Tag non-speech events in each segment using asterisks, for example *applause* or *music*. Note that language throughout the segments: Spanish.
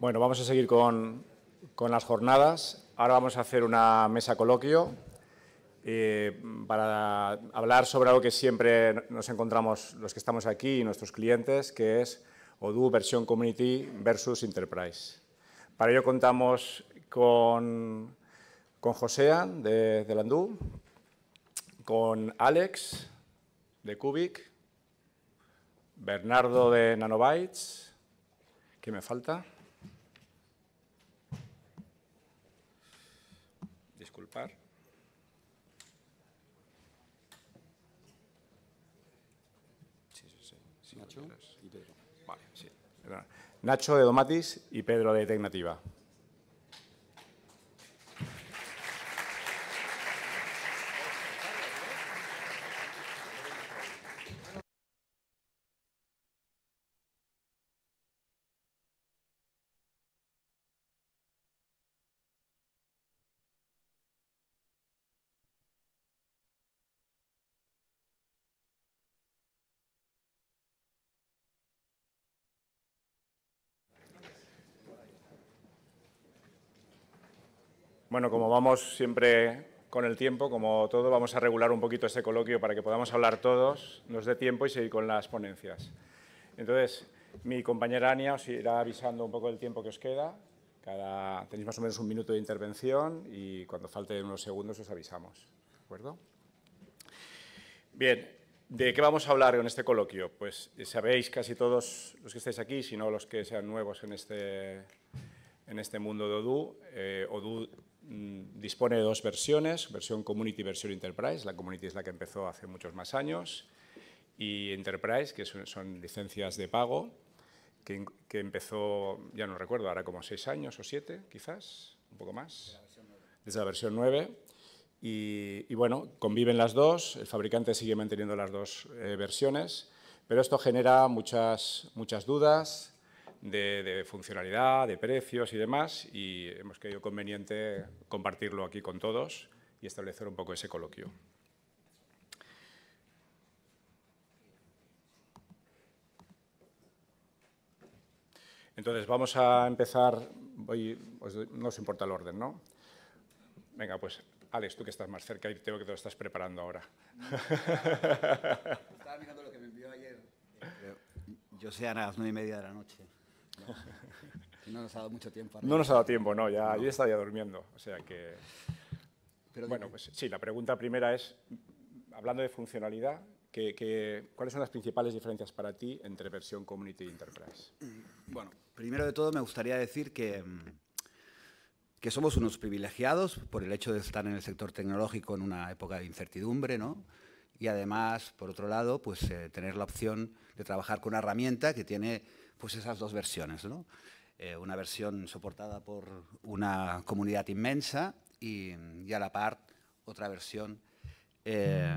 Bueno, vamos a seguir con, las jornadas. Ahora vamos a hacer una mesa coloquio eh, para hablar sobre algo que siempre nos encontramos los que estamos aquí y nuestros clientes, que es Odoo versión Community versus Enterprise. Para ello contamos con, con Josean de, Landú, con Alex de Kubik, Bernardo de Nanobytes, ¿qué me falta? Nacho de Domatis y Pedro de Tecnativa. Bueno, como vamos siempre con el tiempo, como todo, vamos a regular un poquito este coloquio para que podamos hablar todos, nos dé tiempo y seguir con las ponencias. Entonces, mi compañera Ania os irá avisando un poco del tiempo que os queda. Cada, tenéis más o menos un minuto de intervención y cuando falten unos segundos os avisamos. ¿De acuerdo? Bien, ¿de qué vamos a hablar en este coloquio? Pues eh, sabéis casi todos los que estáis aquí, si no los que sean nuevos en este, en este mundo de ODU. Eh, ODU Mm, dispone de dos versiones, versión Community y versión Enterprise. La Community es la que empezó hace muchos más años y Enterprise, que son licencias de pago, que, empezó, ya no recuerdo, ahora como seis años o siete, quizás, un poco más, desde la versión 9. Y, bueno, conviven las dos, el fabricante sigue manteniendo las dos eh, versiones, pero esto genera muchas, muchas dudas, de, funcionalidad, de precios y demás, y hemos creído conveniente compartirlo aquí con todos y establecer un poco ese coloquio. Entonces, vamos a empezar, voy, no os importa el orden, ¿no? Venga, pues Alex, tú que estás más cerca y tengo que te lo estás preparando ahora. Estaba mirando lo que me envió ayer. Yo sé a las nueve y media de la noche. *laughs* no nos ha dado mucho tiempo. No nos ha dado tiempo, no, ya, ahí yo estaba ya durmiendo. O sea que. bueno, pues sí, la pregunta primera es: hablando de funcionalidad, que, ¿cuáles son las principales diferencias para ti entre versión community y e enterprise? Mm, bueno, primero de todo me gustaría decir que, mm, que somos unos privilegiados por el hecho de estar en el sector tecnológico en una época de incertidumbre, ¿no? Y además, por otro lado, pues eh, tener la opción de trabajar con una herramienta que tiene pues esas dos versiones. ¿no? Eh, una versión soportada por una comunidad inmensa y, a la par otra versión eh,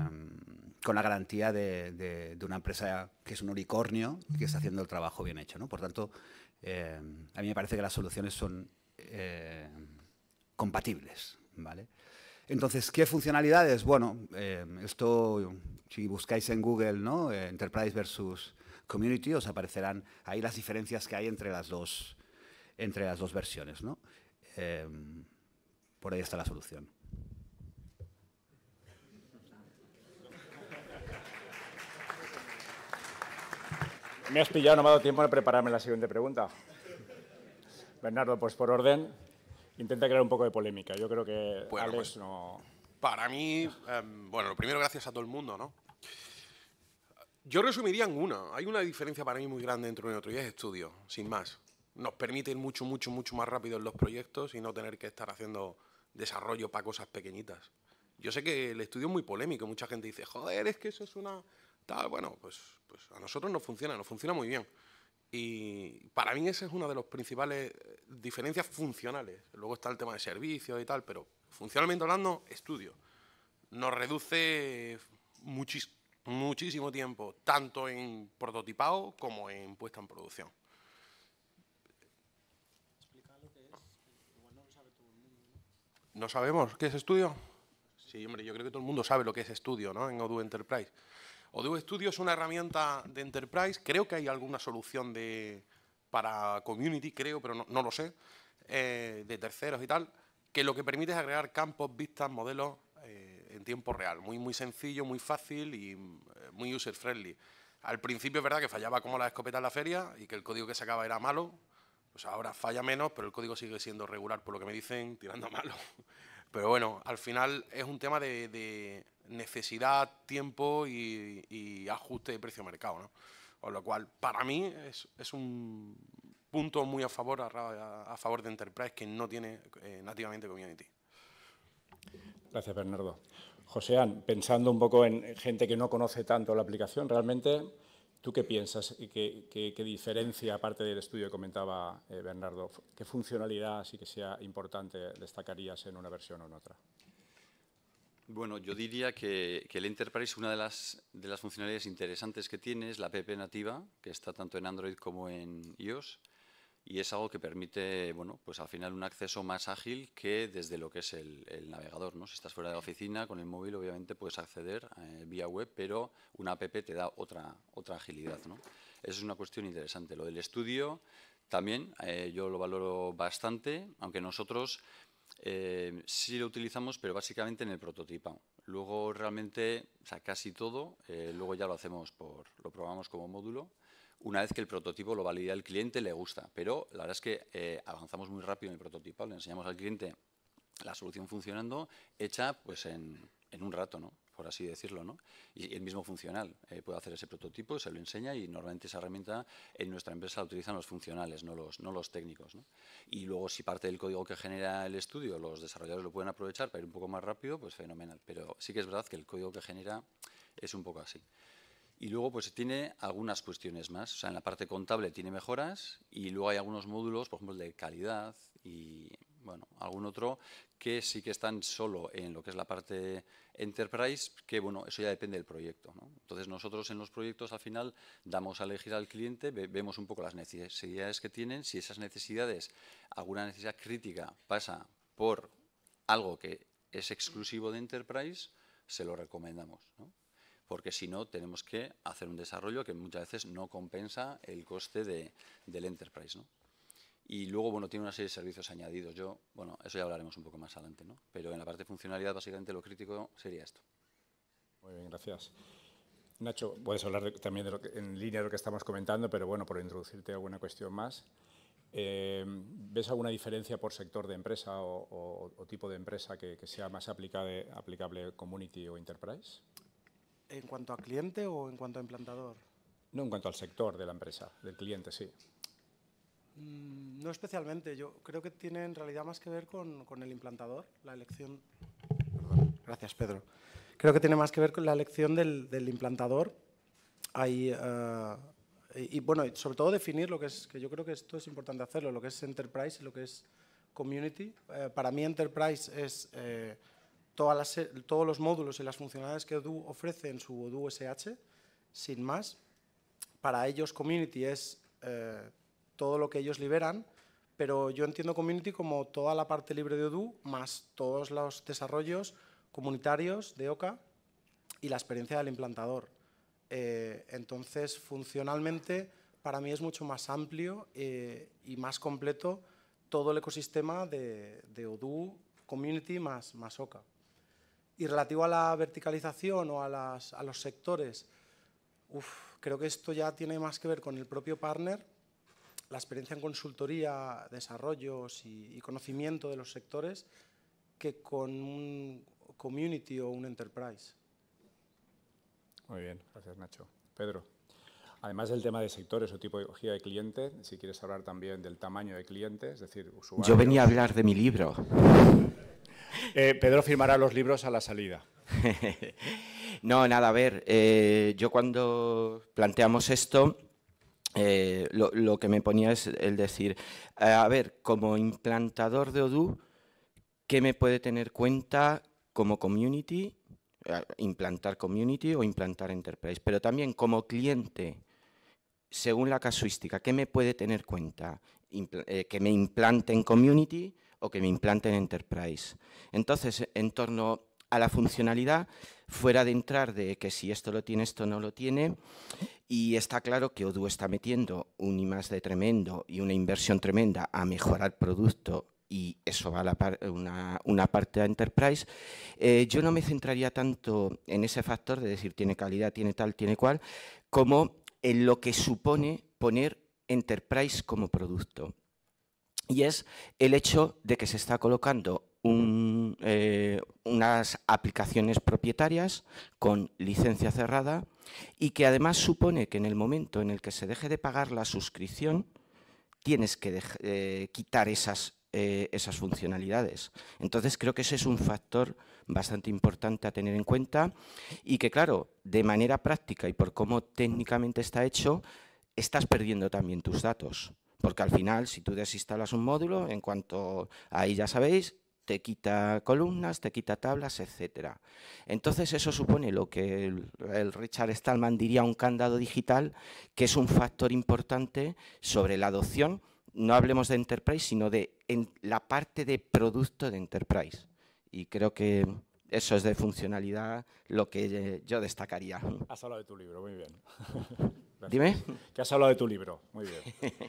con la garantía de, una empresa que es un unicornio y que está haciendo el trabajo bien hecho. ¿no? Por tanto, eh, a mí me parece que las soluciones son compatibles. ¿vale? Entonces, ¿qué funcionalidades? Bueno, esto, si buscáis en Google, ¿no? Enterprise versus Community, os aparecerán ahí las diferencias que hay entre las dos, entre las dos versiones. ¿no? Em, por ahí está la solución. Me has pillado, no me ha dado tiempo de prepararme la siguiente pregunta. Bernardo, pues por orden, intenta crear un poco de polémica. Yo creo que pues, Para mí, em, bueno, lo primero gracias a todo el mundo, ¿no? Yo resumiría en una. Hay una diferencia para mí muy grande entre uno y otro y es estudio, sin más. Nos permite ir mucho, mucho, mucho más rápido en los proyectos y no tener que estar haciendo desarrollo para cosas pequeñitas. Yo sé que el estudio es muy polémico, mucha gente dice, joder, es que eso es una... Tal, bueno, pues, pues a nosotros nos funciona, nos funciona muy bien. Y para mí esa es una de las principales eh, diferencias funcionales. Luego está el tema de servicios y tal, pero funcionalmente hablando, estudio. Nos reduce muchísimo muchísimo tiempo, tanto en prototipado como en puesta en producción. ¿No sabemos qué es estudio? Sí, hombre, yo creo que todo el mundo sabe lo que es estudio ¿no? en Odoo Enterprise. Odoo Studio es una herramienta de Enterprise. Creo que hay alguna solución de, para Community, creo, pero no, lo sé, eh, de terceros y tal, que lo que permite es agregar campos, vistas, modelos en tiempo real. Muy, muy sencillo, muy fácil y eh, muy user-friendly. Al principio es verdad que fallaba como la escopeta en la feria y que el código que sacaba era malo. Pues ahora falla menos, pero el código sigue siendo regular, por lo que me dicen, *laughs* tirando malo. Pero bueno, al final es un tema de, necesidad, tiempo y, ajuste de precio-mercado, ¿no? Con lo cual, para mí, es, un punto muy a favor, a, favor de Enterprise que no tiene eh, nativamente Community. Gracias, Bernardo. José, pensando un poco en gente que no conoce tanto la aplicación, realmente, ¿tú qué piensas y qué, diferencia, aparte del estudio que comentaba eh, Bernardo, qué funcionalidad sí que sea importante destacarías en una versión o en otra? Bueno, yo diría que, que el Enterprise, una de las, de las funcionalidades interesantes que tiene es la app nativa, que está tanto en Android como en iOS, y es algo que permite, bueno, pues al final un acceso más ágil que desde lo que es el, navegador, ¿no? Si estás fuera de la oficina, con el móvil obviamente puedes acceder eh, vía web, pero una app te da otra, otra agilidad, ¿no? Eso es una cuestión interesante. Lo del estudio también eh, yo lo valoro bastante, aunque nosotros eh, sí lo utilizamos, pero básicamente en el prototipo. Luego realmente, o sea, casi todo, luego ya lo hacemos por, lo probamos como módulo, una vez que el prototipo lo valida el cliente, le gusta. Pero la verdad es que eh, avanzamos muy rápido en el prototipo, le enseñamos al cliente la solución funcionando, hecha pues en, un rato, por así decirlo, Y el mismo funcional eh, puede hacer ese prototipo, se lo enseña y normalmente esa herramienta en nuestra empresa la utilizan los funcionales, no los, técnicos. Y luego si parte del código que genera el estudio los desarrolladores lo pueden aprovechar para ir un poco más rápido, pues fenomenal. Pero sí que es verdad que el código que genera es un poco así. Y luego pues tiene algunas cuestiones más. O sea, en la parte contable tiene mejoras y luego hay algunos módulos, por ejemplo, de calidad y bueno, algún otro que sí que están solo en lo que es la parte enterprise, que bueno, eso ya depende del proyecto. Entonces nosotros en los proyectos al final damos a elegir al cliente, vemos un poco las necesidades que tienen, si esas necesidades, alguna necesidad crítica pasa por algo que es exclusivo de enterprise, se lo recomendamos porque si no tenemos que hacer un desarrollo que muchas veces no compensa el coste del enterprise. Y luego, bueno, tiene una serie de servicios añadidos. Yo, bueno, eso ya hablaremos un poco más adelante, ¿no? Pero en la parte de funcionalidad, básicamente, lo crítico sería esto. Muy bien, gracias. Nacho, puedes hablar también en línea de lo que estamos comentando, pero bueno, por introducirte alguna cuestión más. Eh, ¿Ves alguna diferencia por sector de empresa o, tipo de empresa que, sea más aplicable community o enterprise? en cuanto a cliente o en cuanto a implantador? No, en cuanto al sector de la empresa, del cliente, sí. Mm, no especialmente, yo creo que tiene en realidad más que ver con, con el implantador, la elección... gracias Pedro. Creo que tiene más que ver con la elección del, del implantador. Hay, eh, y, y, bueno, sobre todo definir lo que es, que yo creo que esto es importante hacerlo, lo que es enterprise y lo que es community. Eh, para mí enterprise es... Eh, eh, todos los módulos y las funcionalidades que Odoo ofrece en su Odoo SH, sin más. Para ellos Community es eh, todo lo que ellos liberan, pero yo entiendo Community como toda la parte libre de Odoo, más todos los desarrollos comunitarios de OCA y la experiencia del implantador. Eh, entonces, funcionalmente, para mí es mucho más amplio y más completo todo el ecosistema de, de Odoo Community más, más OCA. Y relativo a la verticalización o a, las, a los sectores, creo que esto ya tiene más que ver con el propio partner, la experiencia en consultoría, desarrollos y, conocimiento de los sectores, que con un community o un enterprise. Muy bien, gracias Nacho. Pedro. Además del tema de sectores o tipología de cliente, si quieres hablar también del tamaño de cliente, es decir, usuario. Yo venía a hablar de mi libro. Eh, Pedro firmará los libros a la salida. *laughs* no, nada, a ver, eh, yo cuando planteamos esto, eh, lo, que me ponía es el decir, a ver, como implantador de Odoo, ¿qué me puede tener cuenta como community? implantar community o implantar enterprise, pero también como cliente, según la casuística, ¿qué me puede tener cuenta? que me implante en community o que me implanten Enterprise. Entonces, en torno a la funcionalidad, fuera de entrar de que si esto lo tiene, esto no lo tiene, y está claro que Odoo está metiendo un I más de tremendo y una inversión tremenda a mejorar producto y eso va a la una, parte de Enterprise, eh, yo no me centraría tanto en ese factor de decir tiene calidad, tiene tal, tiene cual, como en lo que supone poner Enterprise como producto y es el hecho de que se está colocando eh, unas aplicaciones propietarias con licencia cerrada y que además supone que en el momento en el que se deje de pagar la suscripción, tienes que eh, quitar eh, esas funcionalidades. Entonces creo que ese es un factor bastante importante a tener en cuenta y que claro, de manera práctica y por cómo técnicamente está hecho, estás perdiendo también tus datos. Porque al final, si tú desinstalas un módulo, en cuanto ahí ya sabéis, te quita columnas, te quita tablas, etcétera. Entonces eso supone lo que el, Richard Stallman diría un candado digital, que es un factor importante sobre la adopción, no hablemos de Enterprise, sino de en la parte de producto de Enterprise. Y creo que eso es de funcionalidad lo que eh, yo destacaría. Has hablado de tu libro, muy bien. Dime. *laughs* Que has hablado de tu libro, muy bien. *laughs*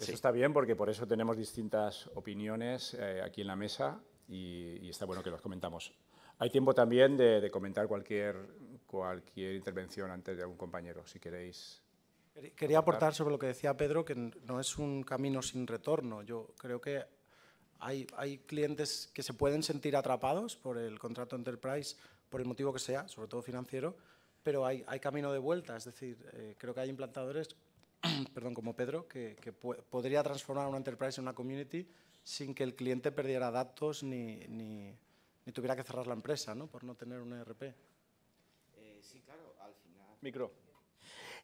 Eso está bien porque por eso tenemos distintas opiniones eh, aquí en la mesa y, está bueno que los comentamos. Hay tiempo también de, comentar cualquier, intervención antes de algún compañero, si queréis. Quería aportar sobre lo que decía Pedro, que no es un camino sin retorno. Yo creo que hay, clientes que se pueden sentir atrapados por el contrato Enterprise, por el motivo que sea, sobre todo financiero, pero hay, camino de vuelta. Es decir, eh, creo que hay implantadores *clears throat* perdón, como Pedro, que, podría transformar una enterprise en una community sin que el cliente perdiera datos ni, ni, tuviera que cerrar la empresa ¿no? por no tener un ERP. Eh, sí, claro, al final... Micro.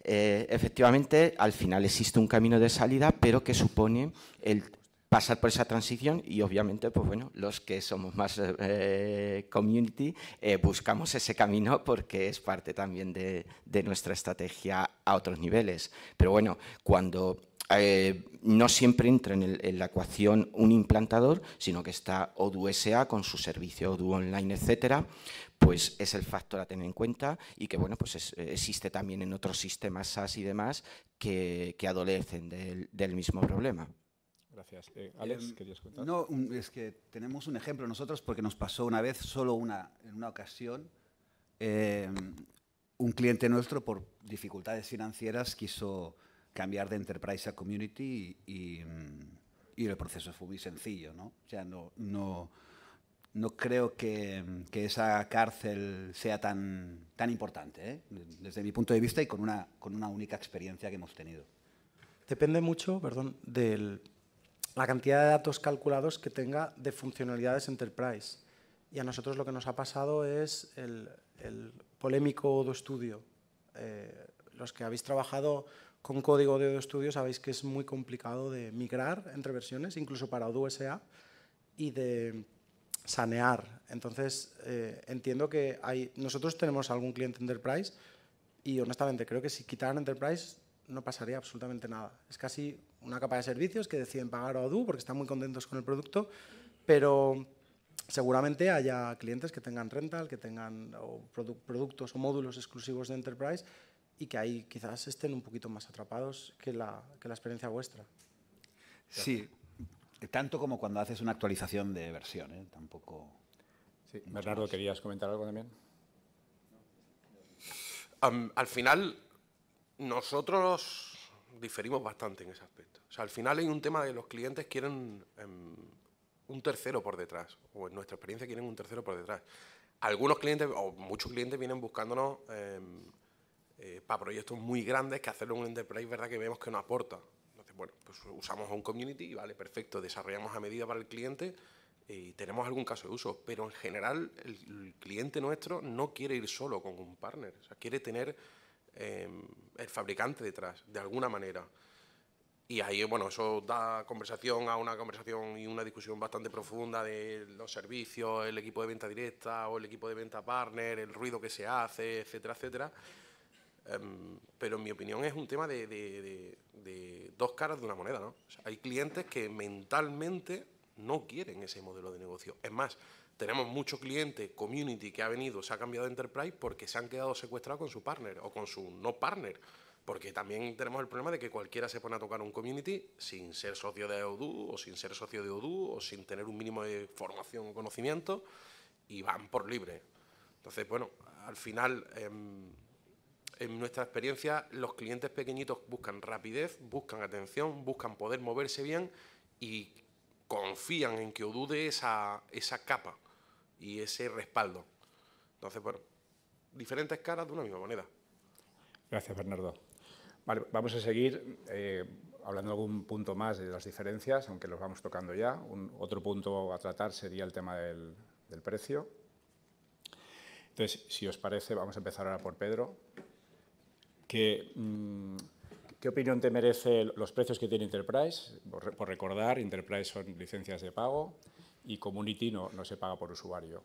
Eh, efectivamente, al final existe un camino de salida, pero que supone el pasar por esa transición y obviamente, pues bueno, los que somos más eh, community eh, buscamos ese camino porque es parte también de, nuestra estrategia a otros niveles. Pero bueno, cuando eh, no siempre entra en, la ecuación un implantador, sino que está odusa con su servicio ODU Online, etcétera, pues es el factor a tener en cuenta y que bueno, pues existe también en otros sistemas SaaS y demás que, que adolecen del mismo problema. Gracias. Eh, Alex, em, ¿querías contar? No, es que tenemos un ejemplo nosotros porque nos pasó una vez, solo una, en una ocasión, em, un cliente nuestro por dificultades financieras quiso cambiar de enterprise a community y, el proceso fue muy sencillo, ¿no? O sea, no, no, no creo que, esa cárcel sea tan, tan importante, ¿eh? desde mi punto de vista y con una, con una única experiencia que hemos tenido. Depende mucho, perdón, del la cantidad de datos calculados que tenga de funcionalidades enterprise. Y a nosotros lo que nos ha pasado es el, polémico de estudio. Eh, los que habéis trabajado con código de estudio sabéis que es muy complicado de migrar entre versiones, incluso para SA y de sanear. Entonces, eh, entiendo que hay, nosotros tenemos algún cliente Enterprise y honestamente creo que si quitaran Enterprise no pasaría absolutamente nada. Es casi una capa de servicios que deciden pagar a Odoo porque están muy contentos con el producto, pero seguramente haya clientes que tengan rental, que tengan productos o módulos exclusivos de Enterprise y que ahí quizás estén un poquito más atrapados que la, experiencia vuestra. Sí, tanto como cuando haces una actualización de versión, ¿eh? tampoco... Bernardo, ¿querías comentar algo también? al final, nosotros diferimos bastante en ese aspecto. O sea, al final hay un tema de los clientes quieren em, un tercero por detrás, o en nuestra experiencia quieren un tercero por detrás. Algunos clientes, o muchos clientes vienen buscándonos em, eh, para proyectos muy grandes que hacerlo en un enterprise, ¿verdad? Que vemos que no aporta. Entonces, bueno, pues usamos un community, y vale, perfecto, desarrollamos a medida para el cliente y tenemos algún caso de uso, pero en general el, el cliente nuestro no quiere ir solo con un partner, o sea, quiere tener Em, el fabricante detrás, de alguna manera. Y ahí, bueno, eso da conversación a una conversación y una discusión bastante profunda de los servicios, el equipo de venta directa o el equipo de venta partner, el ruido que se hace, etcétera, etcétera. Em, pero en mi opinión es un tema de, dos caras de una moneda, ¿no? hay clientes que mentalmente no quieren ese modelo de negocio. Es más, tenemos mucho clientes, community que ha venido, se ha cambiado de enterprise porque se han quedado secuestrados con su partner o con su no partner. Porque también tenemos el problema de que cualquiera se pone a tocar un community sin ser socio de Odoo o sin ser socio de Odoo o sin tener un mínimo de formación o conocimiento y van por libre. Entonces, bueno, al final, em, en, nuestra experiencia, los clientes pequeñitos buscan rapidez, buscan atención, buscan poder moverse bien y confían en que Odoo dé esa, esa capa y ese respaldo. Entonces, bueno, diferentes caras de una misma moneda. Gracias, Bernardo. Vale, vamos a seguir eh, hablando algún punto más de las diferencias, aunque los vamos tocando ya. otro punto a tratar sería el tema del, precio. Entonces, si os parece, vamos a empezar ahora por Pedro, que mm, ¿Qué opinión te merece los precios que tiene Enterprise? Por recordar, Enterprise son licencias de pago y Community no, se paga por usuario.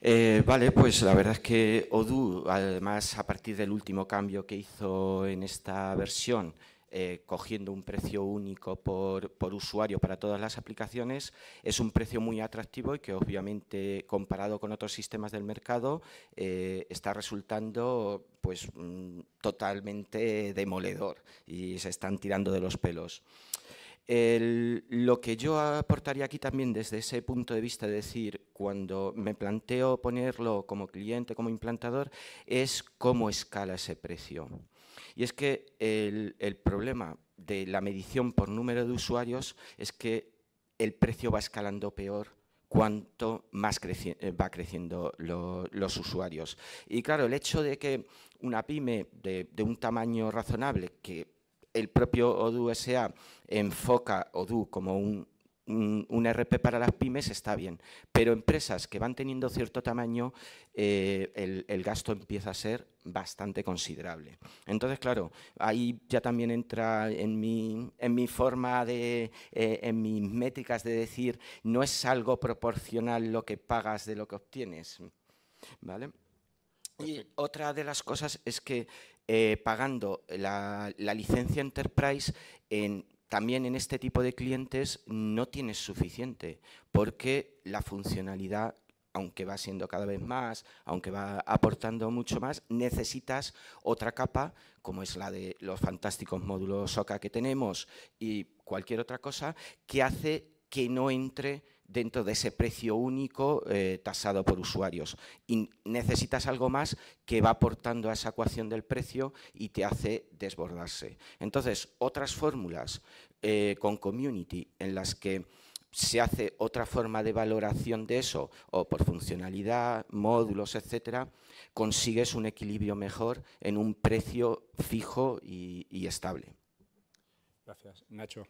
Eh, vale, pues la verdad es que Odoo, además, a partir del último cambio que hizo en esta versión, eh, cogiendo un precio único por, usuario para todas las aplicaciones, es un precio muy atractivo y que obviamente comparado con otros sistemas del mercado eh, está resultando pues mm, totalmente demoledor y se están tirando de los pelos. lo que yo aportaría aquí también desde ese punto de vista, es decir, cuando me planteo ponerlo como cliente, como implantador, es cómo escala ese precio. Y es que el, problema de la medición por número de usuarios es que el precio va escalando peor cuanto más eh, va creciendo los usuarios. Y claro, el hecho de que una pyme de, de un tamaño razonable, que el propio ODU SA enfoca ODU como un Mm, un RP para las pymes está bien, pero empresas que van teniendo cierto tamaño, eh, el, gasto empieza a ser bastante considerable. Entonces, claro, ahí ya también entra en mi, en mi forma de, eh, en mis métricas de decir, no es algo proporcional lo que pagas de lo que obtienes. ¿Vale? Y otra de las cosas es que eh, pagando la licencia Enterprise en también en este tipo de clientes no tienes suficiente, porque la funcionalidad, aunque va siendo cada vez más, aunque va aportando mucho más, necesitas otra capa, como es la de los fantásticos módulos SOCA que tenemos y cualquier otra cosa, que hace que no entre dentro de ese precio único eh, tasado por usuarios. Y necesitas algo más que va aportando a esa ecuación del precio y te hace desbordarse. Entonces, otras fórmulas eh, con community en las que se hace otra forma de valoración de eso, o por funcionalidad, módulos, etcétera, consigues un equilibrio mejor en un precio fijo y estable. Gracias. Nacho.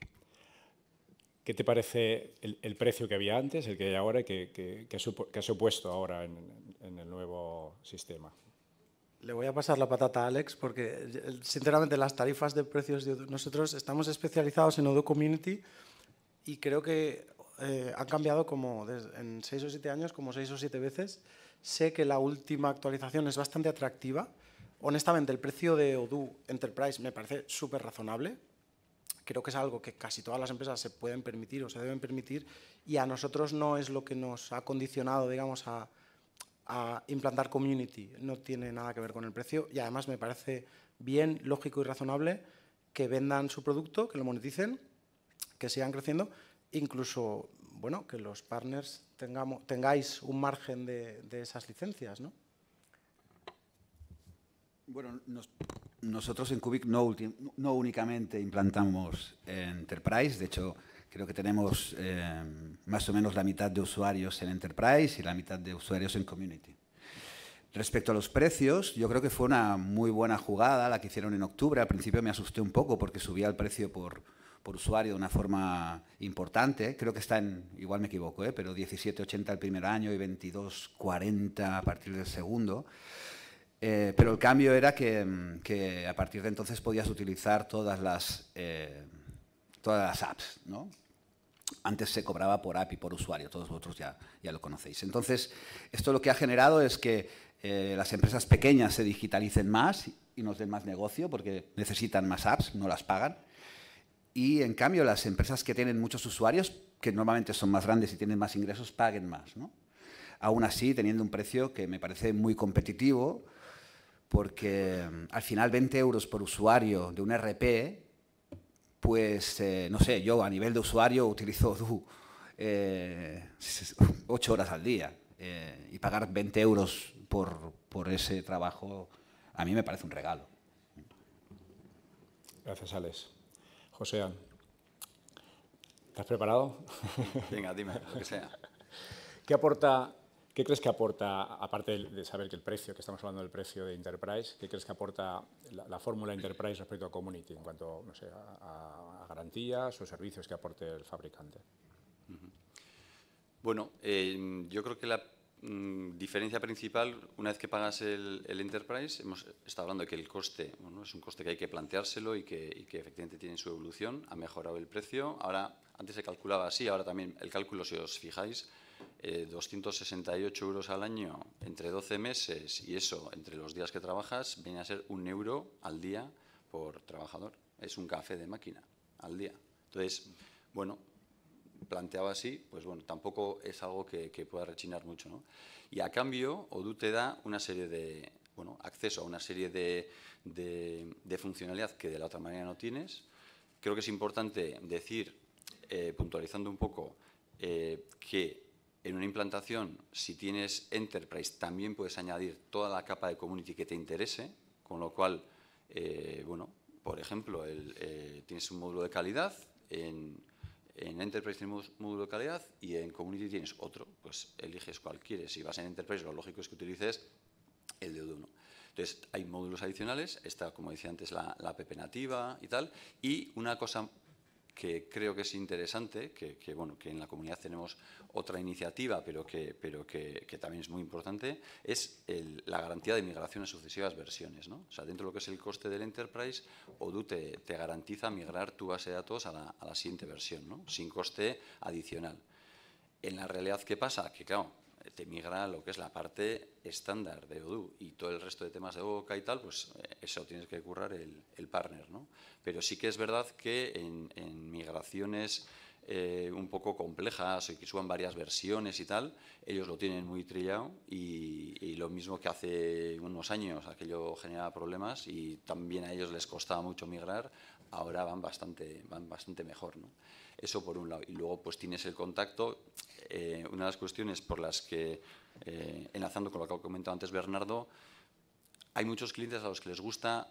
¿Qué te parece el, precio que había antes, el que hay ahora y que, ha supuesto ahora en, el nuevo sistema? Le voy a pasar la patata a Alex porque, eh, sinceramente, las tarifas de precios de nosotros estamos especializados en Odoo Community y creo que eh, han cambiado como en seis o siete años, como seis o siete veces. Sé que la última actualización es bastante atractiva. Honestamente, el precio de Odoo Enterprise me parece súper razonable creo que es algo que casi todas las empresas se pueden permitir o se deben permitir y a nosotros no es lo que nos ha condicionado, digamos, a, implantar community. No tiene nada que ver con el precio y además me parece bien, lógico y razonable que vendan su producto, que lo moneticen, que sigan creciendo, incluso bueno, que los partners tengamos, tengáis un margen de, esas licencias, Bueno, nos, nosotros en Cubic no, únicamente implantamos Enterprise, de hecho creo que tenemos em, más o menos la mitad de usuarios en Enterprise y la mitad de usuarios en Community. Respecto a los precios, yo creo que fue una muy buena jugada la que hicieron en octubre. Al principio me asusté un poco porque subía el precio por, usuario de una forma importante. Creo que está en, igual me equivoco, ¿eh? pero 17,80 el primer año y 22,40 a partir del segundo. Eh, pero el cambio era mm, que, a partir de entonces podías utilizar todas las, eh, todas las apps, ¿no? Antes se cobraba por app y por usuario, todos vosotros ya, ya lo conocéis. Entonces, esto lo que ha generado es que eh, las empresas pequeñas se digitalicen más y nos den más negocio porque necesitan más apps, no las pagan. Y en cambio, las empresas que tienen muchos usuarios, que normalmente son más grandes y tienen más ingresos, paguen más. Aún así, teniendo un precio que me parece muy competitivo, porque mm, al final 20 euros por usuario de un RP, pues eh, no sé, yo a nivel de usuario utilizo *laughs* du 8 eh, horas al día eh, y pagar 20 euros por, por ese trabajo a mí me parece un regalo. Gracias, Alex. José, ¿estás preparado? Venga, dime, lo que sea. *laughs* ¿Qué aporta ¿Qué crees que aporta, aparte de saber que el precio, que estamos hablando del precio de Enterprise, qué crees que aporta la, fórmula Enterprise respecto a Community en cuanto no a, garantías o servicios que aporte el fabricante? Bueno, em, yo creo que la mm, diferencia principal, una vez que pagas el, Enterprise, hemos estado hablando de que el coste es un coste que hay que planteárselo y que, y que efectivamente tiene su evolución, ha mejorado el precio. Ahora, antes se calculaba así, ahora también el cálculo, si os fijáis, 268 eh, euros al año entre 12 meses y eso entre los días que trabajas viene a ser un euro al día por trabajador. Es un café de máquina al día. Entonces, bueno, planteaba así, pues bueno, tampoco es algo que, pueda rechinar mucho. Y a cambio, ODU te da una serie de, bueno, acceso a una serie de, de, funcionalidad que de la otra manera no tienes. Creo que es importante decir, eh, puntualizando un poco, eh, que en una implantación, si tienes Enterprise, también puedes añadir toda la capa de community que te interese, con lo cual, eh, bueno, por ejemplo, eh, tienes un módulo de calidad, en, Enterprise tienes un módulo de calidad y en Community tienes otro, pues eliges cual quieres. Si vas en Enterprise, lo lógico es que utilices el de uno. Entonces, hay módulos adicionales, está, como decía antes, la, la app nativa y tal, y una cosa que creo que es interesante, que, bueno, que en la comunidad tenemos otra iniciativa, pero que, pero que, también es muy importante, es la garantía de migración sucesivas versiones. ¿no? O sea, dentro de lo que es el coste del Enterprise, Odoo te, garantiza migrar tu base de datos a la, siguiente versión, ¿no? sin coste adicional. En la realidad, ¿qué pasa? Que, claro, te migra lo que es la parte estándar de Odoo y todo el resto de temas de OCA y tal, pues eh, eso tienes que currar el, partner, ¿no? Pero sí que es verdad que en, en migraciones eh, un poco complejas y que suban varias versiones y tal, ellos lo tienen muy trillado y, lo mismo que hace unos años, aquello generaba problemas y también a ellos les costaba mucho migrar, ahora van bastante, van bastante mejor. ¿no? Eso por un lado. Y luego pues tienes el contacto. Eh, una de las cuestiones por las que, eh, enlazando con lo que ha comentado antes Bernardo, hay muchos clientes a los que les gusta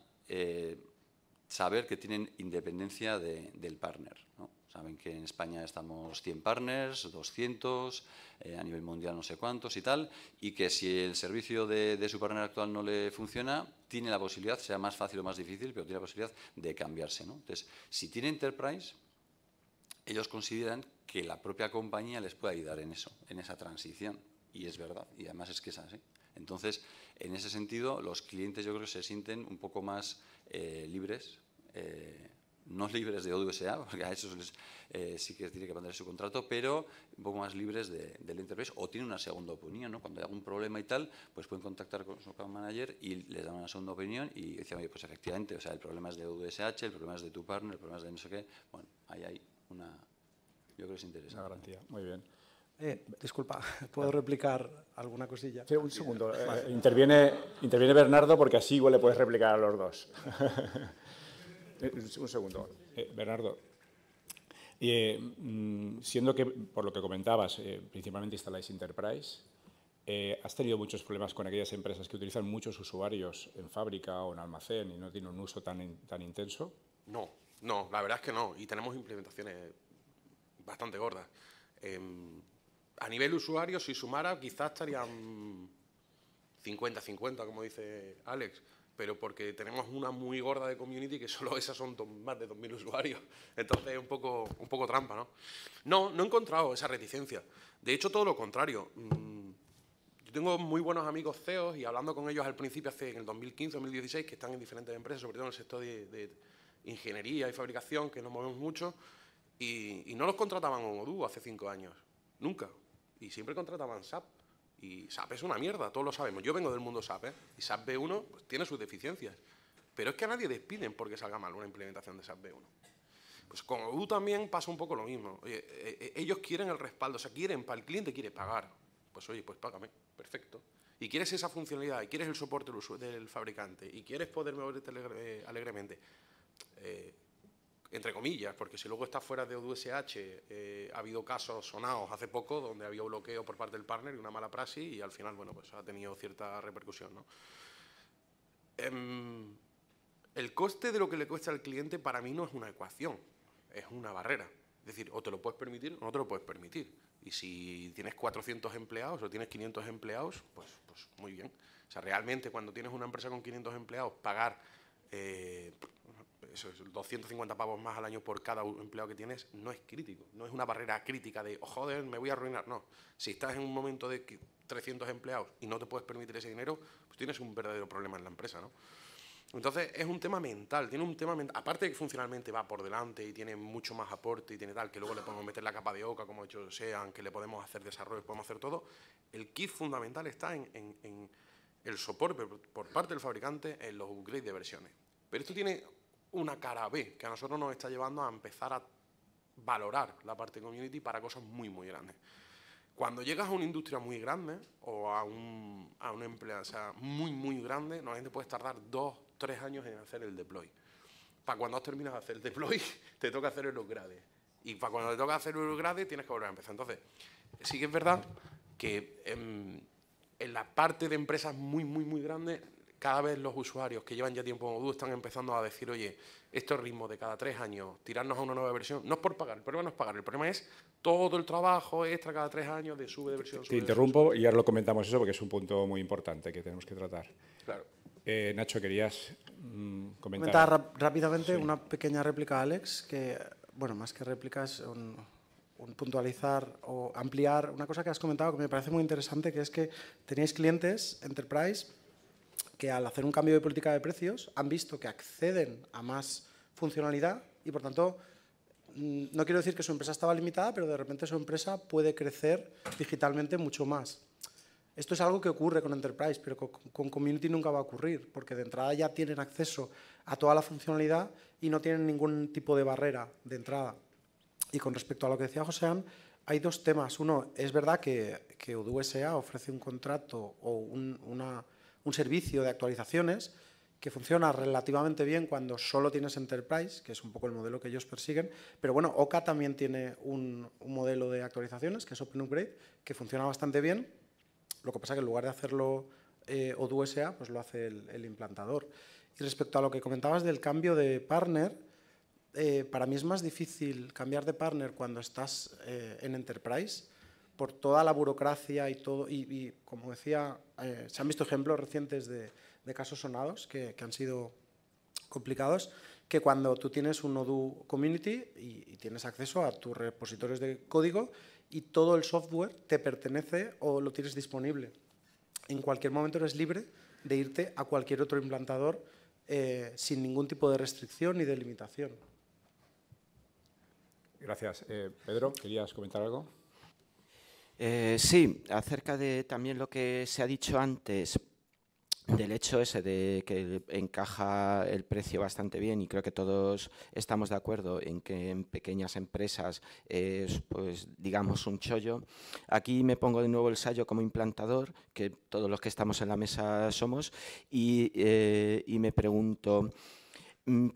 saber que tienen independencia del partner. ¿no? Saben que en España estamos 100 partners, 200, eh, a nivel mundial no sé cuántos y tal, y que si el servicio de, su partner actual no le funciona, tiene la posibilidad, sea más fácil o más difícil, pero tiene la posibilidad de cambiarse. Entonces, si tiene Enterprise, ellos consideran que la propia compañía les puede ayudar en eso, en esa transición. Y es verdad, y además es que es así. Entonces, en ese sentido, los clientes yo creo que se sienten un poco más eh, libres eh, no libres de ODSA, porque a eso eh, sí que tiene que mandar su contrato, pero un poco más libres de, del interés o tiene una segunda opinión, ¿no? Cuando hay algún problema y tal, pues pueden contactar con su account manager y les dan una segunda opinión y dicen, oye, pues efectivamente, o sea, el problema es de ODSH, el problema es de tu partner, el problema es de no sé qué. Bueno, ahí hay una, yo creo que es interesante. Una garantía, muy bien. Eh, disculpa, *laughs* ¿puedo replicar alguna cosilla? Sí, un segundo. Eh, interviene, interviene Bernardo porque así igual le puedes replicar a los dos. *laughs* Eh, eh, un segundo, eh, Bernardo. Mm, siendo que, por lo que comentabas, principalmente instaláis Enterprise, has tenido muchos problemas con aquellas empresas que utilizan muchos usuarios en fábrica o en almacén y no tienen un uso tan, intenso? No, no, la verdad es que no. Y tenemos implementaciones bastante gordas. Em, a nivel usuario, si sumara, quizás estarían 50-50, como dice Alex pero porque tenemos una muy gorda de community que *laughs* solo esas son más de 2.000 usuarios. Entonces es un poco, un poco trampa, ¿no? No, no he encontrado esa reticencia. De hecho, todo lo contrario. Mm, yo tengo muy buenos amigos CEOs y hablando con ellos al principio, hace en el 2015, 2016, que están en diferentes empresas, sobre todo en el sector de, ingeniería y fabricación, que nos movemos mucho, y, y no los contrataban en Odoo hace cinco años, nunca. Y siempre contrataban SAP. Y SAP es una mierda, todos lo sabemos. Yo vengo del mundo SAP, ¿eh? Y SAP B1 pues, tiene sus deficiencias. Pero es que a nadie despiden porque salga mal una implementación de SAP B1. Pues con U también pasa un poco lo mismo. E, e, ellos quieren el respaldo, o sea, quieren, para el cliente quiere pagar. Pues oye, pues págame, perfecto. Y quieres esa funcionalidad, y quieres el soporte del fabricante, y quieres poder moverte eh, alegremente. Eh, entre comillas, porque si luego está fuera de USH, eh, ha habido casos sonados hace poco donde había bloqueo por parte del partner y una mala praxis y al final, bueno, pues ha tenido cierta repercusión, em, el coste de lo que le cuesta al cliente para mí no es una ecuación, es una barrera. Es decir, o te lo puedes permitir o no te lo puedes permitir. Y si tienes 400 empleados o tienes 500 empleados, pues, pues, muy bien. O sea, realmente cuando tienes una empresa con 500 empleados, pagar eh, eso es, 250 pavos más al año por cada empleado que tienes no es crítico, no es una barrera crítica de, oh, joder, me voy a arruinar. No, si estás en un momento de 300 empleados y no te puedes permitir ese dinero, pues tienes un verdadero problema en la empresa, ¿no? Entonces es un tema mental, tiene un tema mental, aparte de que funcionalmente va por delante y tiene mucho más aporte y tiene tal, que luego le podemos meter la capa de oca, como lo sean, que le podemos hacer desarrollo, podemos hacer todo, el kit fundamental está en, en, en el soporte por parte del fabricante en los upgrades de versiones. Pero esto tiene una cara B, que a nosotros nos está llevando a empezar a valorar la parte community para cosas muy, muy grandes. Cuando llegas a una industria muy grande o a, un, a una empresa muy, muy grande, normalmente puedes tardar dos, tres años en hacer el deploy. Para cuando has de hacer el deploy, *laughs* te toca hacer el upgrade. Y para cuando te toca hacer el upgrade, tienes que volver a empezar. Entonces, sí que es verdad que en, en la parte de empresas muy, muy, muy grandes, cada vez los usuarios que llevan ya tiempo en Odoo están empezando a decir, oye, estos ritmo de cada tres años, tirarnos a una nueva versión, no es por pagar, el problema no es pagar, el problema es todo el trabajo extra cada tres años de sube de versión. Te, interrumpo y ahora lo comentamos eso porque es un punto muy importante que tenemos que tratar. Claro. Eh, Nacho, querías mm, comentar. Comentar rápidamente una pequeña réplica Alex, que, bueno, más que réplicas, un, puntualizar o ampliar una cosa que has comentado que me parece muy interesante, que es que tenéis clientes enterprise que al hacer un cambio de política de precios han visto que acceden a más funcionalidad y por tanto mm, no quiero decir que su empresa estaba limitada, pero de repente su empresa puede crecer digitalmente mucho más. Esto es algo que ocurre con Enterprise, pero con, Community nunca va a ocurrir, porque de entrada ya tienen acceso a toda la funcionalidad y no tienen ningún tipo de barrera de entrada. Y con respecto a lo que decía José, hay dos temas. Uno, es verdad que, que ofrece un contrato o una, un servicio de actualizaciones que funciona relativamente bien cuando solo tienes Enterprise, que es un poco el modelo que ellos persiguen. Pero bueno, OCA también tiene un, modelo de actualizaciones, que es Open Upgrade, que funciona bastante bien. Lo que pasa que en lugar de hacerlo eh, sa pues lo hace el, implantador. Y respecto a lo que comentabas del cambio de partner, eh, para mí es más difícil cambiar de partner cuando estás eh, en Enterprise por toda la burocracia y todo, y, como decía, eh, se han visto ejemplos recientes de, casos sonados que, han sido complicados, que cuando tú tienes un Odoo Community y, tienes acceso a tus repositorios de código y todo el software te pertenece o lo tienes disponible. En cualquier momento eres libre de irte a cualquier otro implantador eh, sin ningún tipo de restricción ni de limitación. Gracias. Eh, Pedro, ¿querías comentar algo? Eh, sí, acerca de también lo que se ha dicho antes del hecho ese de que encaja el precio bastante bien y creo que todos estamos de acuerdo en que en pequeñas empresas es, pues, digamos, un chollo. Aquí me pongo de nuevo el sallo como implantador, que todos los que estamos en la mesa somos, y, eh, y me pregunto, mm,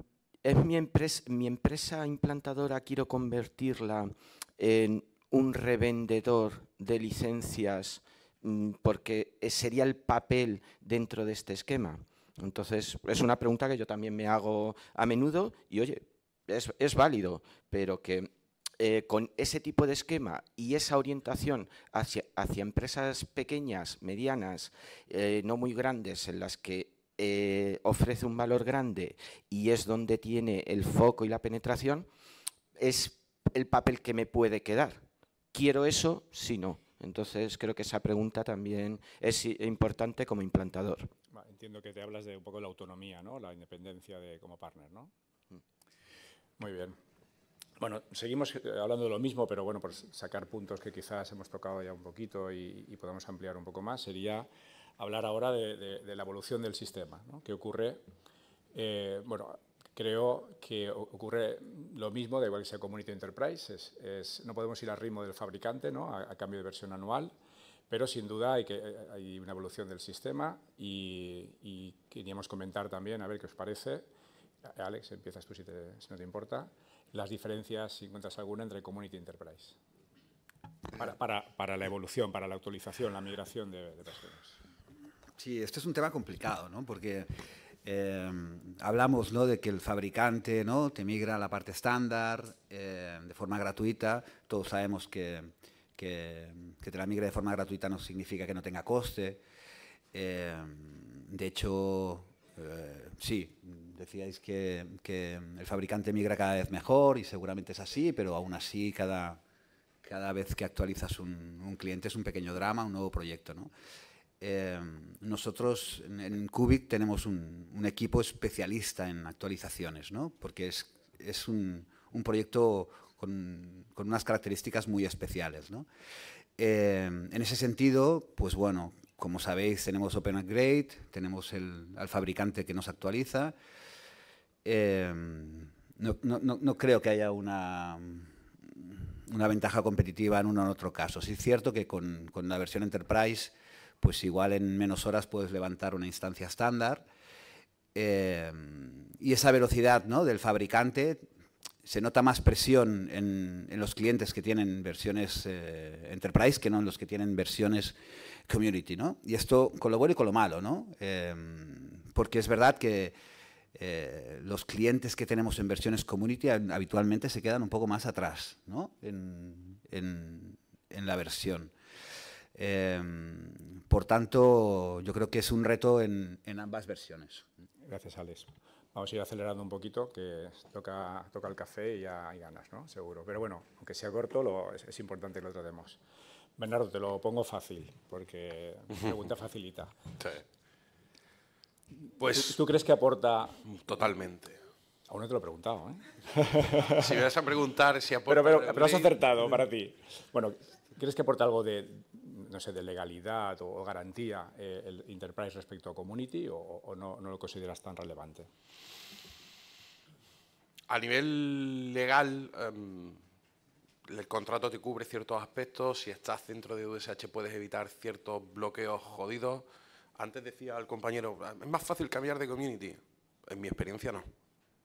¿es mi empresa, mi empresa implantadora quiero convertirla en un revendedor de licencias mm, porque sería el papel dentro de este esquema? Entonces, es una pregunta que yo también me hago a menudo y, oye, es, válido, pero que eh, con ese tipo de esquema y esa orientación hacia, hacia empresas pequeñas, medianas, eh, no muy grandes, en las que eh, ofrece un valor grande y es donde tiene el foco y la penetración, es el papel que me puede quedar. ¿Quiero eso? Si no. Entonces creo que esa pregunta también es importante como implantador. Entiendo que te hablas de un poco la autonomía, ¿no? la independencia de, como partner. ¿no? Mm. Muy bien. Bueno, seguimos eh, hablando de lo mismo, pero bueno, por sacar puntos que quizás hemos tocado ya un poquito y, podamos ampliar un poco más, sería hablar ahora de, la evolución del sistema, ¿no? ocurre, eh, bueno, Creo que ocurre lo mismo, de igual que sea Community Enterprise, es, no podemos ir al ritmo del fabricante ¿no? a, cambio de versión anual, pero sin duda hay, que, eh, hay una evolución del sistema y, queríamos comentar también, a ver qué os parece. Alex, empiezas tú si, no te importa, las diferencias, si encuentras alguna, entre Community Enterprise. Para, la evolución, para la actualización, la migración de, de personas. Sí, esto es un tema complicado, ¿no? Porque Em, hablamos ¿no? de que el fabricante ¿no? te migra a la parte estándar em, de forma gratuita. Todos sabemos que, que, te la migre de forma gratuita no significa que no tenga coste. Em, de hecho, eh, sí, decíais que, el fabricante migra cada vez mejor y seguramente es así, pero aún así cada, vez que actualizas un, un cliente es un pequeño drama, un nuevo proyecto. ¿no? Em, nosotros en, Cubic tenemos un, equipo especialista en actualizaciones, ¿no? porque es, es un, proyecto con, con, unas características muy especiales. Em, en ese sentido, pues bueno, como sabéis, tenemos Open Upgrade, tenemos el, al fabricante que nos actualiza. Em, no, no, no, creo que haya una, una ventaja competitiva en uno en otro caso. Sí es cierto que con, con la versión Enterprise pues igual en menos horas puedes levantar una instancia estándar. Eh, y esa velocidad ¿no? del fabricante se nota más presión en, los clientes que tienen versiones eh, enterprise que no en los que tienen versiones community, ¿no? Y esto con lo bueno y con lo malo, ¿no? Eh, porque es verdad que los clientes que tenemos en versiones community habitualmente se quedan un poco más atrás, ¿no? En, la versión. Por tanto, yo creo que es un reto en, ambas versiones. Gracias, Alex. Vamos a ir acelerando un poquito, que toca, el café y ya hay ganas, ¿no? Seguro. Pero bueno, aunque sea corto, lo, es, importante que lo tratemos. Bernardo, te lo pongo fácil, porque pregunta *laughs* facilita. Pues, ¿Tú, crees que aporta...? Totalmente. Aún no te lo he preguntado, ¿eh? *laughs* si me vas a preguntar si aporta... Pero, pero has acertado para ti. Bueno, ¿crees que aporta algo de, no sé, de legalidad o, garantía eh, el Enterprise respecto a Community o, no, lo consideras tan relevante? A nivel legal, em, el contrato te cubre ciertos aspectos. Si estás dentro de USH puedes evitar ciertos bloqueos jodidos. Antes decía al compañero, es más fácil cambiar de community. En mi experiencia no.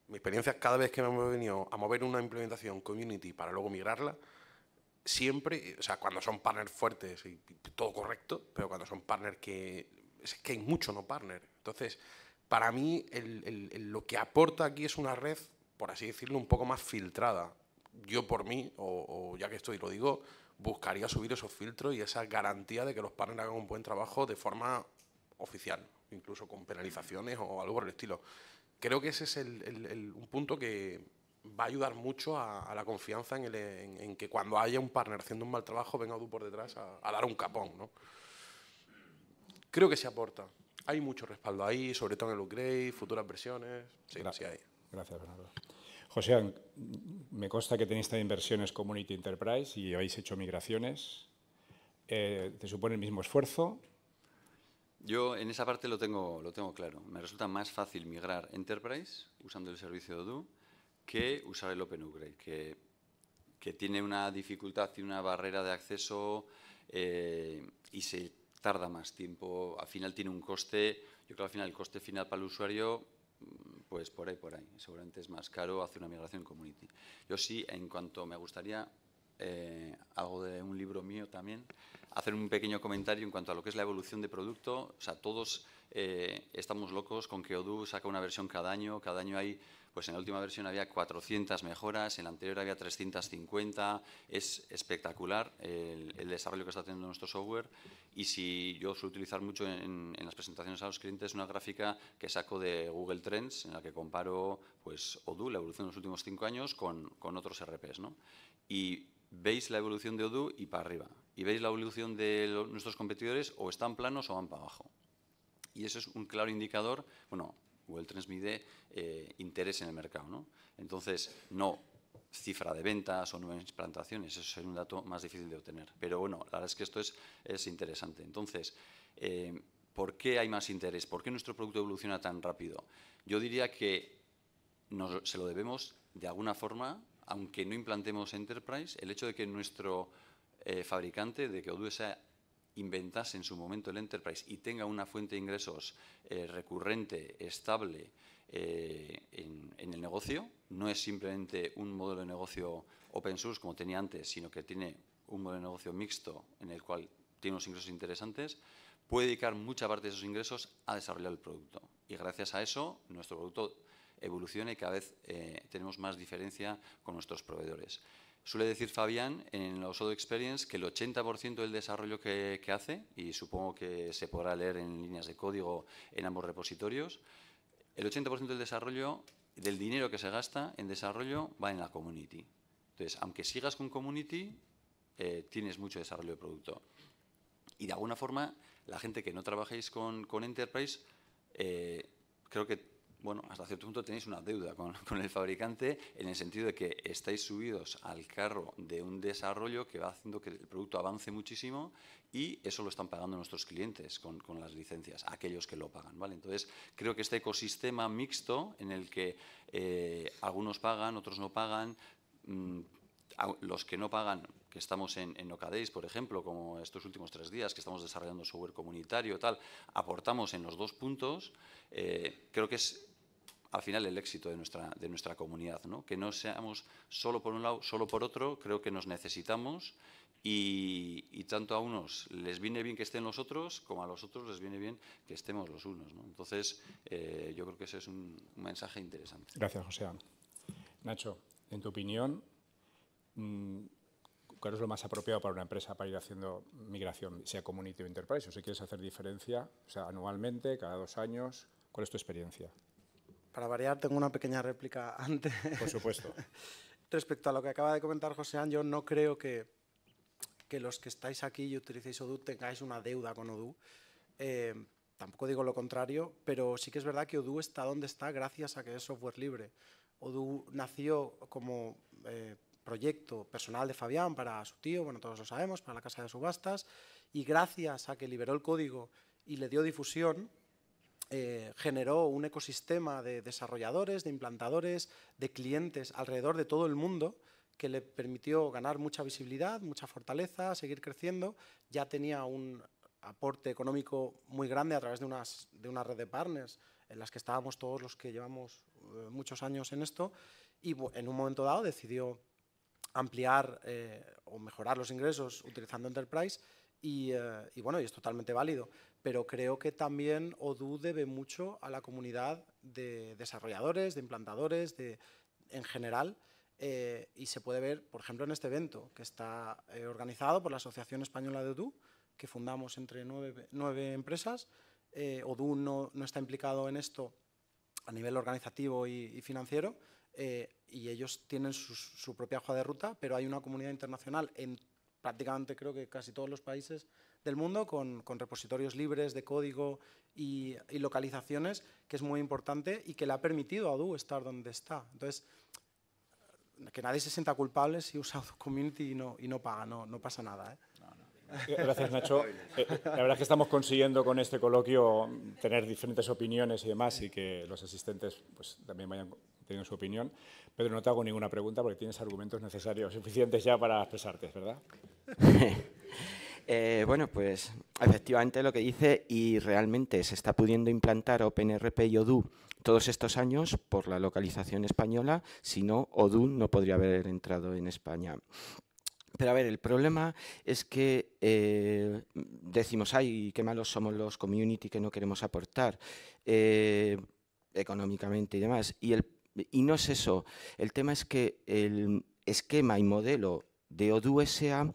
Mi experiencia es cada vez que me hemos venido a mover una implementación community para luego migrarla, siempre, o sea, cuando son partners fuertes y todo correcto, pero cuando son partners que. Es que hay mucho no partner. Entonces, para mí, el, lo que aporta aquí es una red, por así decirlo, un poco más filtrada. Yo, por mí, o, ya que estoy, lo digo, buscaría subir esos filtros y esa garantía de que los partners hagan un buen trabajo de forma oficial, incluso con penalizaciones o algo por el estilo. Creo que ese es el, el, el, un punto que, va a ayudar mucho a, la confianza en, que cuando haya un partner haciendo un mal trabajo, venga tú por detrás a, dar un capón. ¿no? Creo que se aporta. Hay mucho respaldo ahí, sobre todo en el upgrade, futuras versiones. Sí, gracias. Sí hay. Gracias, Bernardo. José, me consta que tenéis también versiones Community Enterprise y habéis hecho migraciones. Eh, ¿Te supone el mismo esfuerzo? Yo en esa parte lo tengo, lo tengo claro. Me resulta más fácil migrar Enterprise usando el servicio de Odoo que usar el Open que, tiene una dificultad, tiene una barrera de acceso eh, y se tarda más tiempo. Al final tiene un coste, yo creo que al final el coste final para el usuario, mm, pues por ahí, por ahí. Seguramente es más caro hacer una migración en community. Yo sí, en cuanto me gustaría eh, algo de un libro mío también, hacer un pequeño comentario en cuanto a lo que es la evolución de producto. O sea, todos eh, estamos locos con que Odoo saca una versión cada año, cada año hay pues en la última versión había 400 mejoras, en la anterior había 350. Es espectacular el, desarrollo que está teniendo nuestro software y si yo suelo utilizar mucho en, las presentaciones a los clientes una gráfica que saco de Google Trends en la que comparo pues Odoo, la evolución de los últimos cinco años, con, otros RPs. ¿no? Y veis la evolución de Odoo y para arriba. Y veis la evolución de nuestros competidores o están planos o van para abajo. Y eso es un claro indicador, bueno, Google Trends mide eh, interés en el mercado. Entonces, no cifra de ventas o nuevas implantaciones, eso es un dato más difícil de obtener. Pero bueno, la verdad es que esto es, es interesante. Entonces, eh, ¿por qué hay más interés? ¿Por qué nuestro producto evoluciona tan rápido? Yo diría que se lo debemos de alguna forma, aunque no implantemos Enterprise, el hecho de que nuestro eh, fabricante, de que Odoo inventase en su momento el enterprise y tenga una fuente de ingresos eh, recurrente, estable eh, en, el negocio, no es simplemente un modelo de negocio open source como tenía antes, sino que tiene un modelo de negocio mixto en el cual tiene unos ingresos interesantes, puede dedicar mucha parte de esos ingresos a desarrollar el producto. Y gracias a eso, nuestro producto evoluciona y cada vez eh, tenemos más diferencia con nuestros proveedores. Suele decir Fabián en los Odo Experience que el 80% del desarrollo que, hace, y supongo que se podrá leer en líneas de código en ambos repositorios, el 80% del desarrollo, del dinero que se gasta en desarrollo, va en la community. Entonces, aunque sigas con community, eh, tienes mucho desarrollo de producto. Y de alguna forma, la gente que no trabajéis con, con Enterprise, eh, creo que bueno, hasta cierto punto tenéis una deuda *laughs* con, el fabricante en el sentido de que estáis subidos al carro de un desarrollo que va haciendo que el producto avance muchísimo y eso lo están pagando nuestros clientes con, las licencias, aquellos que lo pagan, ¿vale? Entonces, creo que este ecosistema mixto en el que eh, algunos pagan, otros no pagan, mm, los que no pagan, que estamos en, en Ocadéis, por ejemplo, como estos últimos tres días, que estamos desarrollando software comunitario, tal, aportamos en los dos puntos, eh, creo que es al final el éxito de nuestra, de nuestra comunidad, ¿no? que no seamos solo por un lado, solo por otro, creo que nos necesitamos y, tanto a unos les viene bien que estén los otros como a los otros les viene bien que estemos los unos. Entonces, eh, yo creo que ese es un, mensaje interesante. Gracias, José. Nacho, en tu opinión, mm, ¿cuál es lo más apropiado para una empresa para ir haciendo migración, sea community o enterprise? O si quieres hacer diferencia, sea, anualmente, cada dos años, ¿cuál es tu experiencia? Para variar, tengo una pequeña réplica *laughs* antes. Por supuesto. Respecto a lo que acaba de comentar José yo no creo que, que, los que estáis aquí y utilicéis Odoo tengáis una deuda con Odoo. Eh, tampoco digo lo contrario, pero sí que es verdad que Odoo está donde está gracias a que es software libre. Odoo nació como eh, proyecto personal de Fabián para su tío, bueno, todos lo sabemos, para la casa de subastas, y gracias a que liberó el código y le dio difusión, eh, generó un ecosistema de desarrolladores, de implantadores, de clientes alrededor de todo el mundo que le permitió ganar mucha visibilidad, mucha fortaleza, seguir creciendo. Ya tenía un aporte económico muy grande a través de, una red de partners en las que estábamos todos los que llevamos eh, muchos años en esto y en un momento dado decidió ampliar eh, o mejorar los ingresos utilizando Enterprise eh, y, bueno, y es totalmente válido, pero creo que también ODU debe mucho a la comunidad de desarrolladores, de implantadores, de, en general, eh, y se puede ver, por ejemplo, en este evento que está eh, organizado por la Asociación Española de ODU, que fundamos entre nueve, empresas. ODU no, está implicado en esto a nivel organizativo y, financiero, y ellos tienen su, propia hoja de ruta, pero hay una comunidad internacional en prácticamente creo que casi todos los países del mundo, con, con repositorios libres de código y, localizaciones, que es muy importante y que le ha permitido a Du estar donde está. Entonces, que nadie se sienta culpable si usa Odoo *laughs* Community y no, y no paga, no, no pasa nada. ¿eh? Eh, gracias, Nacho. Eh, la verdad es que estamos consiguiendo con este coloquio tener diferentes opiniones y demás y que los asistentes pues, también vayan tengo su opinión. Pedro, no te hago ninguna pregunta porque tienes argumentos necesarios, suficientes ya para expresarte, ¿verdad? *laughs* Eh, bueno, pues efectivamente lo que dice y realmente se está pudiendo implantar OpenRP y ODU todos estos años por la localización española, si no, ODU no podría haber entrado en España. Pero a ver, el problema es que eh, decimos, ay, qué malos somos los community que no queremos aportar eh, económicamente y demás. Y el y no es eso. El tema es que el esquema y modelo de ODUSA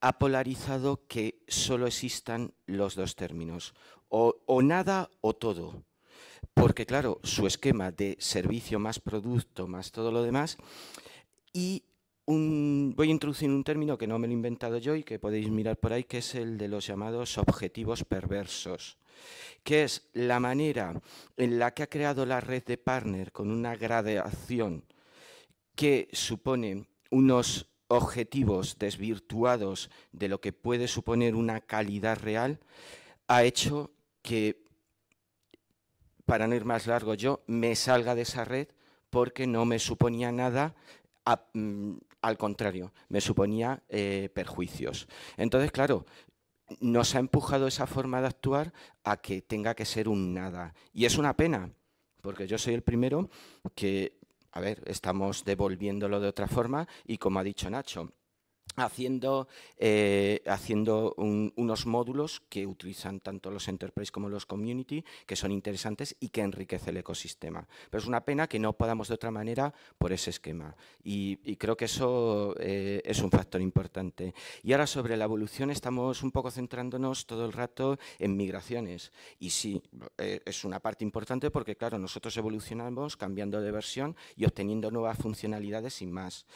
ha polarizado que solo existan los dos términos, o, o nada o todo. Porque claro, su esquema de servicio más producto más todo lo demás, y voy a introducir un término que no me lo he inventado yo y que podéis mirar por ahí, que es el de los llamados objetivos perversos, que es la manera en la que ha creado la red de partner con una gradación que supone unos objetivos desvirtuados de lo que puede suponer una calidad real, ha hecho que, para no ir más largo yo, me salga de esa red porque no me suponía nada a, mm, al contrario, me suponía eh, perjuicios. Entonces, claro, nos ha empujado esa forma de actuar a que tenga que ser un nada. Y es una pena, porque yo soy el primero que, a ver, estamos devolviéndolo de otra forma y como ha dicho Nacho, haciendo, eh, haciendo unos módulos que utilizan tanto los enterprise como los community, que son interesantes y que enriquece el ecosistema. Pero es una pena que no podamos de otra manera por ese esquema. Y, creo que eso eh, es un factor importante. Y ahora sobre la evolución estamos un poco centrándonos todo el rato en migraciones. Y sí, eh, es una parte importante porque, claro, nosotros evolucionamos cambiando de versión y obteniendo nuevas funcionalidades sin más.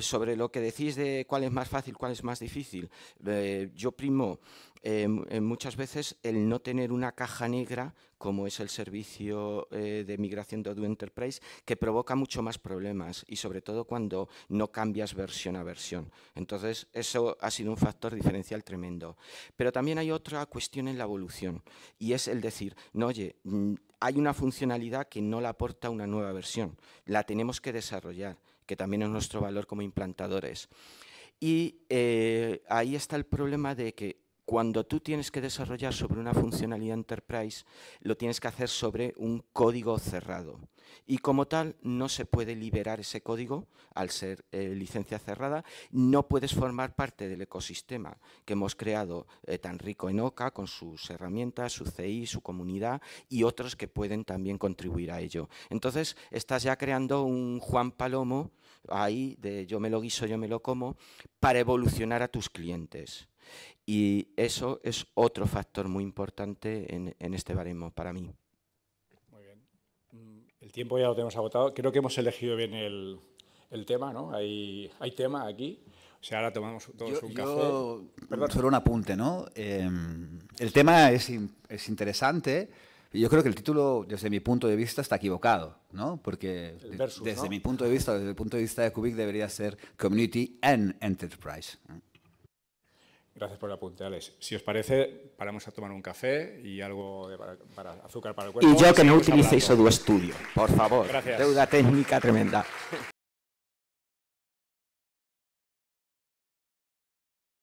sobre lo que decís de cuál es más fácil, cuál es más difícil. Eh, yo primo em, muchas veces el no tener una caja negra, como es el servicio eh, de migración de Odoo Enterprise, que provoca mucho más problemas y sobre todo cuando no cambias versión a versión. Entonces, eso ha sido un factor diferencial tremendo. Pero también hay otra cuestión en la evolución y es el decir, no, oye, mm, hay una funcionalidad que no la aporta una nueva versión, la tenemos que desarrollar, que también es nuestro valor como implantadores. Y eh, ahí está el problema de que cuando tú tienes que desarrollar sobre una funcionalidad enterprise, lo tienes que hacer sobre un código cerrado. Y como tal, no se puede liberar ese código al ser eh, licencia cerrada, no puedes formar parte del ecosistema que hemos creado eh, tan rico en OCA, con sus herramientas, su CI, su comunidad y otros que pueden también contribuir a ello. Entonces, estás ya creando un Juan Palomo ahí de yo me lo guiso, yo me lo como, para evolucionar a tus clientes. Y eso es otro factor muy importante en, este baremo para mí. Muy bien. Mm, el tiempo ya lo tenemos agotado. Creo que hemos elegido bien el, tema, ¿no? Hay, hay tema aquí. O sea, ahora tomamos todos un yo, Solo un apunte, ¿no? Em, el tema es, es interesante yo creo que el título, desde mi punto de vista, está equivocado, ¿no? Porque desde mi punto de vista, desde el punto de vista de Cubic debería ser Community and Enterprise. Gracias por el apunte, Alex. Si os parece, paramos a tomar un café y algo de para, azúcar para el cuerpo. Y yo que no utilicéis Odu estudio, por favor. Deuda técnica tremenda.